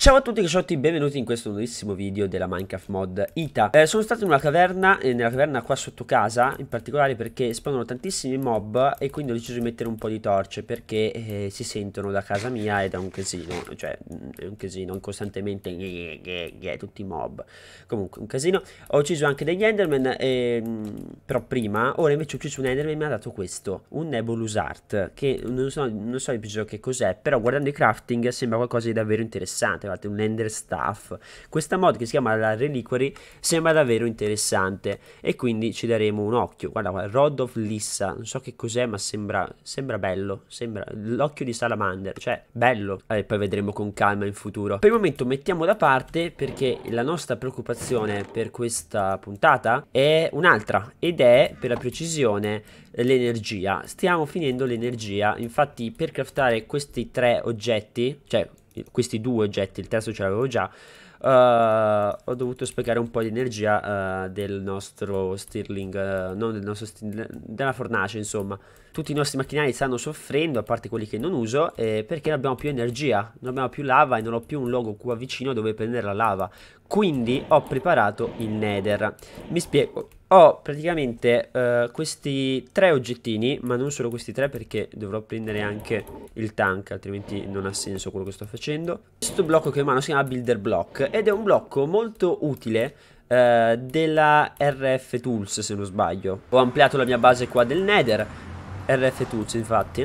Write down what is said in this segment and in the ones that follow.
Ciao a tutti ciao a tutti, benvenuti in questo nuovissimo video della Minecraft mod Ita eh, Sono stato in una caverna, eh, nella caverna qua sotto casa In particolare perché spawnano tantissimi mob E quindi ho deciso di mettere un po' di torce Perché eh, si sentono da casa mia ed è un casino Cioè, è un casino, costantemente ghe, ghe, ghe, Tutti i mob Comunque, un casino Ho ucciso anche degli enderman ehm, Però prima, ora invece ho ucciso un enderman e mi ha dato questo Un Nebulous Art Che non so, non so che cos'è Però guardando i crafting sembra qualcosa di davvero interessante eravate un Ender Staff. Questa mod che si chiama la Reliquary sembra davvero interessante e quindi ci daremo un occhio. Guarda qua, Rod of Lissa, non so che cos'è ma sembra, sembra bello, sembra l'occhio di Salamander, cioè bello. E poi vedremo con calma in futuro. Per il momento mettiamo da parte perché la nostra preoccupazione per questa puntata è un'altra ed è per la precisione l'energia. Stiamo finendo l'energia, infatti per craftare questi tre oggetti, cioè questi due oggetti, il terzo ce l'avevo già, uh, ho dovuto spiegare un po' di energia uh, del nostro stirling, uh, eh, non del nostro stirling, della fornace insomma. Tutti i nostri macchinari stanno soffrendo, a parte quelli che non uso, eh, perché non abbiamo più energia, non abbiamo più lava e non ho più un luogo qua vicino dove prendere la lava. Quindi ho preparato il nether. Mi spiego ho praticamente uh, questi tre oggettini, ma non solo questi tre perché dovrò prendere anche il tank, altrimenti non ha senso quello che sto facendo. Questo blocco che ho in mano si chiama Builder Block ed è un blocco molto utile uh, della RF Tools se non sbaglio. Ho ampliato la mia base qua del Nether, RF Tools infatti,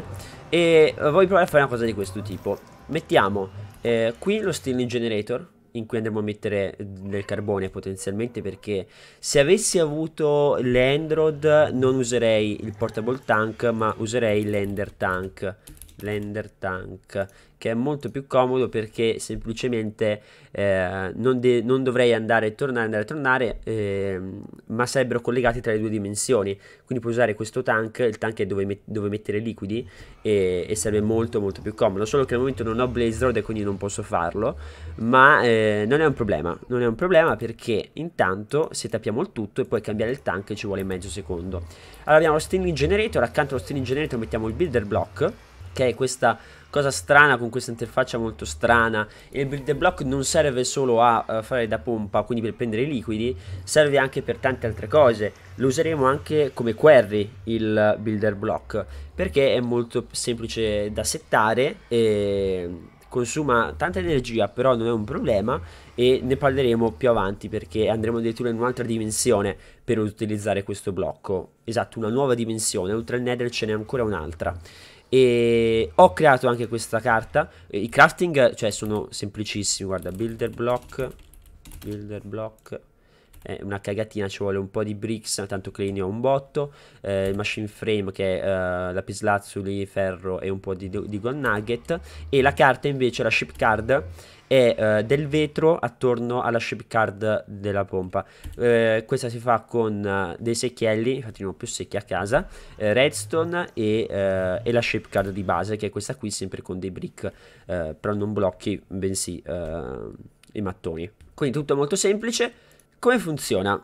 e eh, voglio provare a fare una cosa di questo tipo. Mettiamo eh, qui lo Stealing Generator in cui andremo a mettere del eh, carbone potenzialmente perché se avessi avuto l'Endrod non userei il portable tank ma userei l'Ender tank Splendor Tank che è molto più comodo perché semplicemente eh, non, non, dovrei andare e tornare, andare e tornare eh, ma sarebbero collegati tra le due dimensioni quindi puoi usare questo tank, il tank è dove, met- dove mettere liquidi e-, e sarebbe molto molto più comodo solo che al momento non ho Blaze Road e quindi non posso farlo ma eh, non è un problema, non è un problema perché intanto se tappiamo il tutto e poi cambiare il tank ci vuole mezzo secondo allora abbiamo lo string generator, accanto allo string generator mettiamo il builder block che è questa cosa strana con questa interfaccia molto strana e il build block non serve solo a eh, fare da pompa quindi per prendere i liquidi serve anche per tante altre cose lo useremo anche come query il builder block perché è molto semplice da settare e consuma tanta energia però non è un problema e ne parleremo più avanti perché andremo addirittura in un'altra dimensione per utilizzare questo blocco esatto una nuova dimensione oltre al nether ce n'è ancora un'altra e ho creato anche questa carta. I crafting, cioè, sono semplicissimi. Guarda, builder block. Builder block è eh, una cagatina, ci vuole un po' di bricks, tanto che ne ho un botto, eh, il machine frame che è eh, lapislazzuli, ferro e un po' di, di gun nugget e la carta invece, la ship card, è eh, del vetro attorno alla ship card della pompa. Eh, questa si fa con uh, dei secchielli, infatti non ho più secchi a casa, eh, redstone e, eh, e, la ship card di base, che è questa qui sempre con dei brick, però non blocchi, bensì i mattoni. Quindi tutto molto semplice. Come funziona? Uh,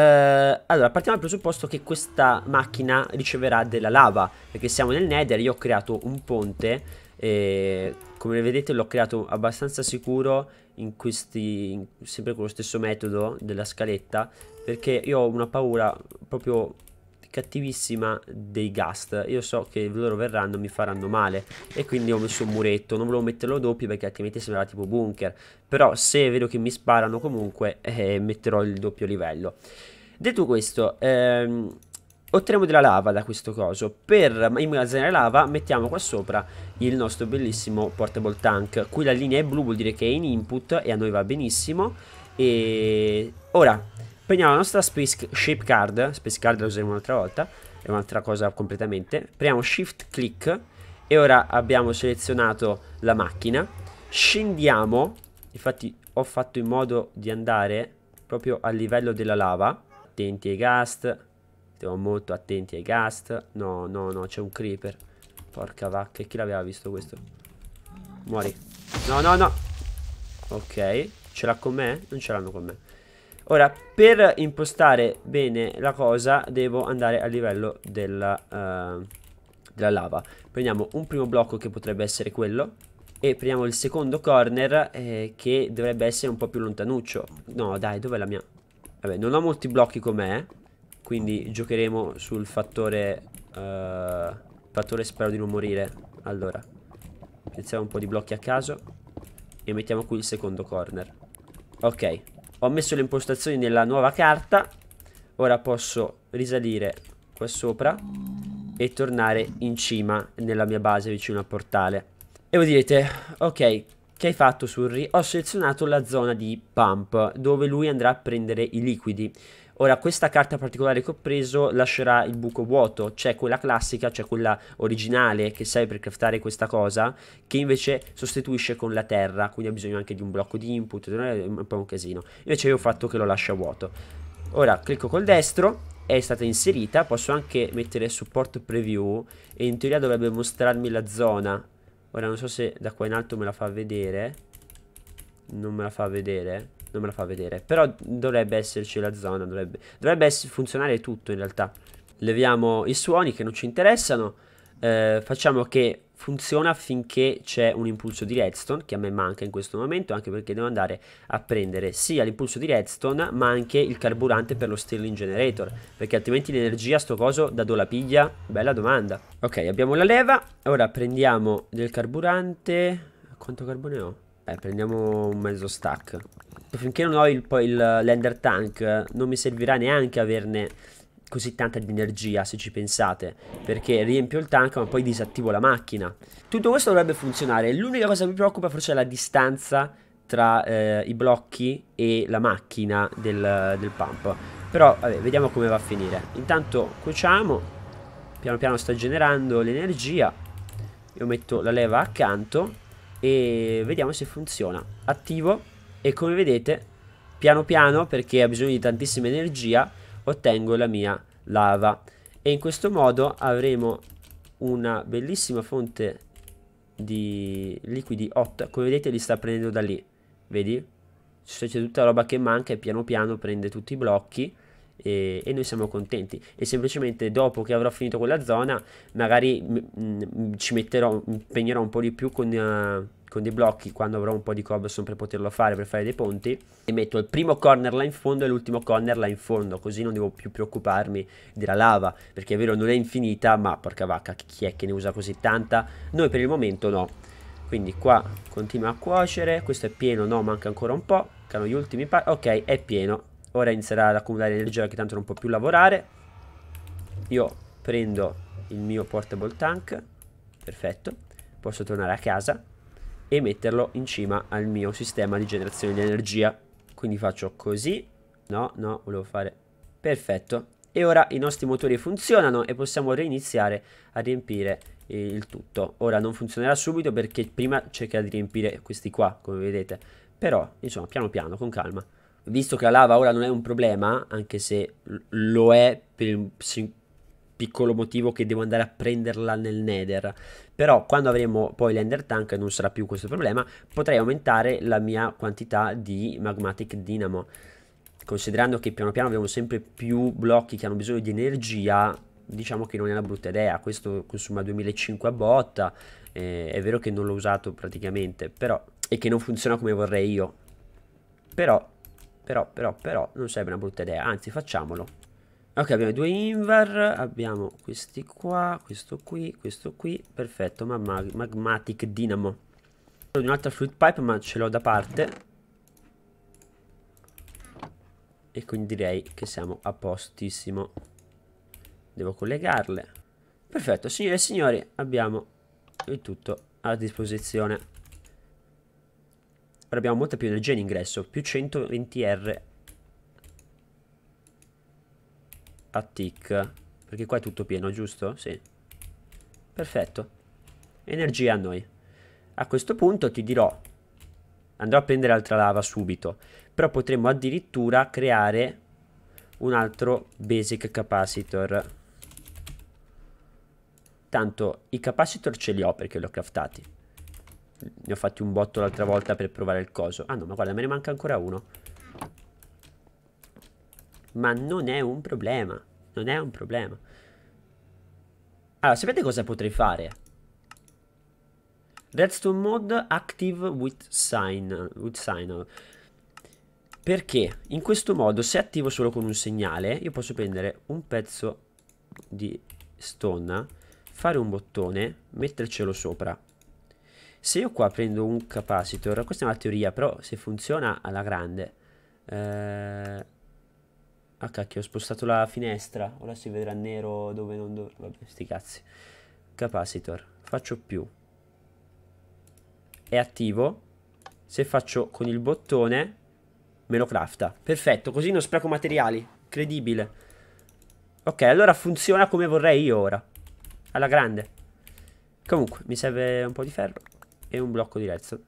allora, partiamo dal presupposto che questa macchina riceverà della lava, perché siamo nel nether, io ho creato un ponte, e, come vedete l'ho creato abbastanza sicuro, in questi, in, sempre con lo stesso metodo della scaletta, perché io ho una paura proprio cattivissima dei Gast. Io so che loro verranno e mi faranno male. E quindi ho messo un muretto. Non volevo metterlo doppio perché altrimenti sembrava tipo bunker. Però se vedo che mi sparano comunque eh, metterò il doppio livello. Detto questo, ehm, otteniamo della lava da questo coso. Per immagazzinare lava mettiamo qua sopra il nostro bellissimo portable tank. Qui la linea è blu, vuol dire che è in input e a noi va benissimo. E ora Prendiamo la nostra space shape card, space card la useremo un'altra volta, è un'altra cosa completamente. Prendiamo shift click e ora abbiamo selezionato la macchina. Scendiamo, infatti ho fatto in modo di andare proprio al livello della lava. Attenti ai gast, stiamo molto attenti ai gast. No, no, no, c'è un creeper. Porca vacca, chi l'aveva visto questo? Muori. No, no, no. Ok, ce l'ha con me? Non ce l'hanno con me. Ora, per impostare bene la cosa, devo andare a livello della, uh, della lava. Prendiamo un primo blocco che potrebbe essere quello. E prendiamo il secondo corner eh, che dovrebbe essere un po' più lontanuccio. No, dai, dov'è la mia? Vabbè, non ho molti blocchi con me, Quindi giocheremo sul fattore... Uh, fattore spero di non morire. Allora, piazziamo un po' di blocchi a caso. E mettiamo qui il secondo corner. Ok, ho messo le impostazioni nella nuova carta. Ora posso risalire qua sopra e tornare in cima nella mia base vicino al portale. E voi direte, ok, che hai fatto Surri? Ho selezionato la zona di pump dove lui andrà a prendere i liquidi. Ora, questa carta particolare che ho preso lascerà il buco vuoto, c'è quella classica, cioè quella originale che serve per craftare questa cosa, che invece sostituisce con la terra, quindi ha bisogno anche di un blocco di input, è un po' un casino. Invece io ho fatto che lo lascia vuoto. Ora, clicco col destro, è stata inserita, posso anche mettere support preview, e in teoria dovrebbe mostrarmi la zona. Ora non so se da qua in alto me la fa vedere, non me la fa vedere non me la fa vedere. Però dovrebbe esserci la zona, dovrebbe, dovrebbe funzionare tutto in realtà. Leviamo i suoni che non ci interessano, eh, facciamo che funziona finché c'è un impulso di redstone che a me manca in questo momento anche perché devo andare a prendere sia l'impulso di redstone ma anche il carburante per lo sterling generator perché altrimenti l'energia sto coso da dove la piglia? Bella domanda ok abbiamo la leva ora prendiamo del carburante quanto carbone ho? Eh, prendiamo un mezzo stack finché non ho il, poi il, l'ender tank non mi servirà neanche averne così tanta di energia se ci pensate perché riempio il tank ma poi disattivo la macchina tutto questo dovrebbe funzionare l'unica cosa che mi preoccupa forse è la distanza tra eh, i blocchi e la macchina del, del pump però vabbè, vediamo come va a finire intanto cuociamo piano piano sta generando l'energia io metto la leva accanto e vediamo se funziona attivo e come vedete piano piano perché ha bisogno di tantissima energia ottengo la mia lava e in questo modo avremo una bellissima fonte di liquidi 8 come vedete li sta prendendo da lì vedi c'è tutta la roba che manca e piano piano prende tutti i blocchi e, e, noi siamo contenti e semplicemente dopo che avrò finito quella zona magari mh, ci metterò impegnerò un po' di più con, uh, con dei blocchi quando avrò un po' di cobblestone per poterlo fare per fare dei ponti e metto il primo corner là in fondo e l'ultimo corner là in fondo così non devo più preoccuparmi della lava perché è vero non è infinita ma porca vacca chi è che ne usa così tanta noi per il momento no quindi qua continua a cuocere questo è pieno no manca ancora un po' mancano gli ultimi ok è pieno Ora inizierà ad accumulare energia perché tanto non può più lavorare. Io prendo il mio portable tank. Perfetto. Posso tornare a casa e metterlo in cima al mio sistema di generazione di energia. Quindi faccio così. No, no, volevo fare... Perfetto. E ora i nostri motori funzionano e possiamo reiniziare a riempire eh, il tutto. Ora non funzionerà subito perché prima cercherà di riempire questi qua, come vedete. Però, insomma, piano piano, con calma visto che la lava ora non è un problema, anche se lo è per un piccolo motivo che devo andare a prenderla nel nether, però quando avremo poi l'ender tank non sarà più questo problema, potrei aumentare la mia quantità di magmatic dynamo. Considerando che piano piano abbiamo sempre più blocchi che hanno bisogno di energia, diciamo che non è una brutta idea. Questo consuma 2005 a botta, eh, è vero che non l'ho usato praticamente, però, e che non funziona come vorrei io. Però però, però, però, non sarebbe una brutta idea. Anzi, facciamolo. Ok, abbiamo due Invar. Abbiamo questi qua, questo qui, questo qui. Perfetto, ma mag Magmatic Dynamo. Ho un'altra Fruit Pipe, ma ce l'ho da parte. E quindi direi che siamo a postissimo. Devo collegarle. Perfetto, signore e signori, abbiamo il tutto a disposizione. Ora abbiamo molta più energia in ingresso, più 120 R a tick. Perché qua è tutto pieno, giusto? Sì. Perfetto. Energia a noi. A questo punto ti dirò, andrò a prendere altra lava subito, però potremmo addirittura creare un altro basic capacitor. Tanto i capacitor ce li ho perché li ho craftati. Ne ho fatti un botto l'altra volta per provare il coso. Ah no, ma guarda, me ne manca ancora uno. Ma non è un problema. Non è un problema. Allora, sapete cosa potrei fare? Redstone mod active with sign. With signal. Perché in questo modo, se attivo solo con un segnale, io posso prendere un pezzo di stone, fare un bottone, mettercelo sopra se io qua prendo un capacitor questa è una teoria però se funziona alla grande eh, ah cacchio ho spostato la finestra ora si vedrà nero dove non dove vabbè sti cazzi capacitor faccio più è attivo se faccio con il bottone me lo crafta perfetto così non spreco materiali credibile ok allora funziona come vorrei io ora alla grande comunque mi serve un po' di ferro e un blocco di redstone.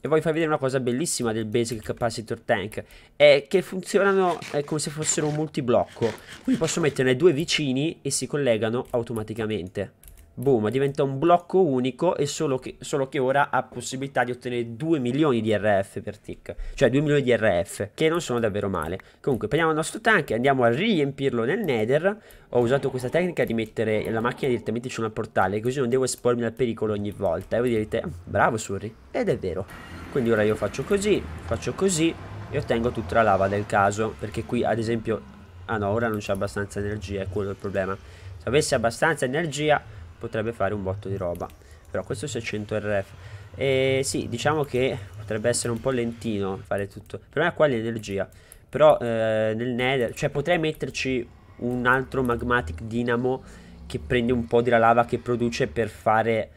E voglio farvi vedere una cosa bellissima del Basic Capacitor Tank. È che funzionano è come se fossero un multiblocco. Quindi posso metterne due vicini e si collegano automaticamente boom, diventa un blocco unico e solo che, solo che, ora ha possibilità di ottenere 2 milioni di RF per tick, cioè 2 milioni di RF, che non sono davvero male. Comunque, prendiamo il nostro tank e andiamo a riempirlo nel nether. Ho usato questa tecnica di mettere la macchina direttamente su una portale, così non devo espormi al pericolo ogni volta. E voi direte, ah, bravo Surri, ed è vero. Quindi ora io faccio così, faccio così e ottengo tutta la lava del caso, perché qui ad esempio... Ah no, ora non c'è abbastanza energia, è quello il problema. Se avessi abbastanza energia potrebbe fare un botto di roba però questo 600 RF e sì diciamo che potrebbe essere un po' lentino fare tutto il problema qua l'energia però eh, nel nether cioè potrei metterci un altro magmatic dynamo che prende un po' della lava che produce per fare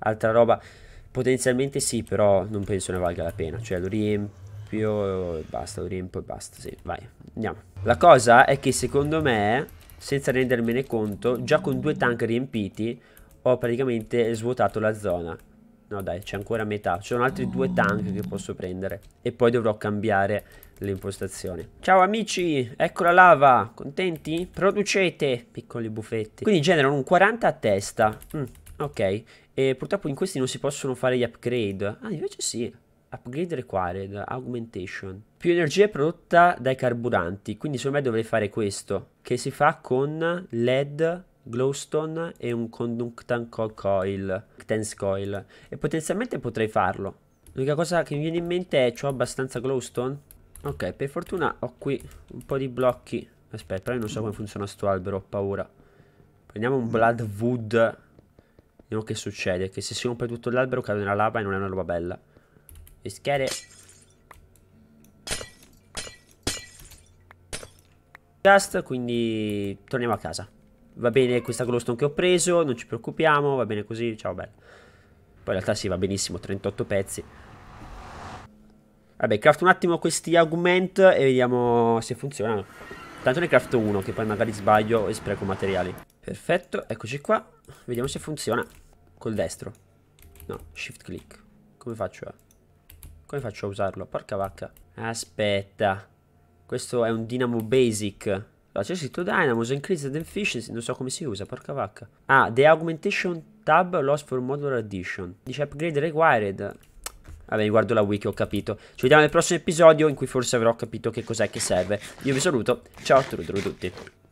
altra roba potenzialmente sì però non penso ne valga la pena cioè lo riempio e basta lo riempio e basta sì vai andiamo la cosa è che secondo me senza rendermene conto, già con due tank riempiti ho praticamente svuotato la zona. No dai, c'è ancora metà. Ci sono altri due tank che posso prendere. E poi dovrò cambiare le impostazioni. Ciao amici, ecco la lava. Contenti? Producete piccoli buffetti. Quindi generano un 40 a testa. Mm, ok. E purtroppo in questi non si possono fare gli upgrade. Ah, invece sì. Upgrade required, augmentation. Più energia è prodotta dai carburanti, quindi secondo me dovrei fare questo, che si fa con LED, glowstone e un conductan coil, tense coil. E potenzialmente potrei farlo. L'unica cosa che mi viene in mente è ho abbastanza glowstone? Ok, per fortuna ho qui un po' di blocchi. Aspetta, però io non so come funziona sto albero, ho paura. Prendiamo un blood wood. Vediamo che succede, che se si rompe tutto l'albero cade nella lava e non è una roba bella. Just get it. Just, quindi torniamo a casa. Va bene questa glowstone che ho preso, non ci preoccupiamo, va bene così, ciao bello. Poi in realtà sì, va benissimo, 38 pezzi. Vabbè, craft un attimo questi augment e vediamo se funzionano. Tanto ne craft uno, che poi magari sbaglio e spreco materiali. Perfetto, eccoci qua. Vediamo se funziona. Col destro. No, shift click. Come faccio a... Come faccio a usarlo? Porca vacca. Aspetta. Questo è un Dynamo Basic. Ah, c'è scritto Dynamo, increase the efficiency, non so come si usa, porca vacca. Ah, the augmentation tab lost for modular addition. Dice upgrade required. Vabbè, mi guardo la wiki, ho capito. Ci vediamo nel prossimo episodio in cui forse avrò capito che cos'è che serve. Io vi saluto, ciao a tutti.